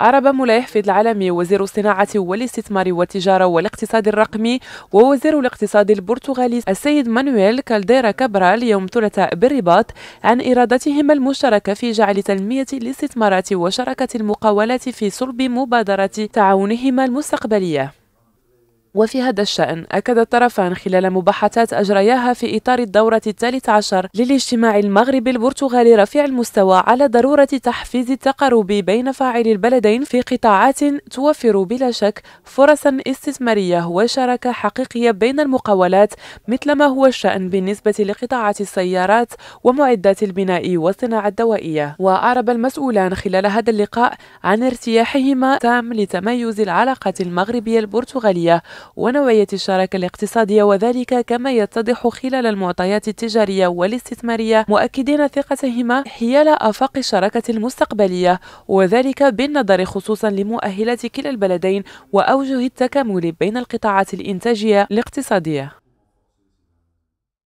أعرب ملايح في العالمي وزير الصناعة والاستثمار والتجارة والاقتصاد الرقمي ووزير الاقتصاد البرتغالي السيد مانويل كالديرا كابرال يوم ثلاثاء بالرباط عن إرادتهما المشتركة في جعل تنمية الاستثمارات وشراكة المقاولات في صلب مبادرة تعاونهما المستقبلية وفي هذا الشأن أكد الطرفان خلال مباحثات أجرياها في إطار الدورة الثالث عشر للاجتماع المغربي البرتغالي رفيع المستوى على ضرورة تحفيز التقارب بين فاعلي البلدين في قطاعات توفر بلا شك فرصا استثمارية وشراكة حقيقية بين المقاولات مثل ما هو الشأن بالنسبة لقطاعات السيارات ومعدات البناء والصناعة الدوائية وأعرب المسؤولان خلال هذا اللقاء عن ارتياحهما تام لتميز العلاقة المغربية البرتغالية ونوعية الشراكة الاقتصادية وذلك كما يتضح خلال المعطيات التجارية والاستثمارية مؤكدين ثقتهما حيال آفاق الشراكة المستقبلية وذلك بالنظر خصوصا لمؤهلات كلا البلدين وأوجه التكامل بين القطاعات الإنتاجية الاقتصادية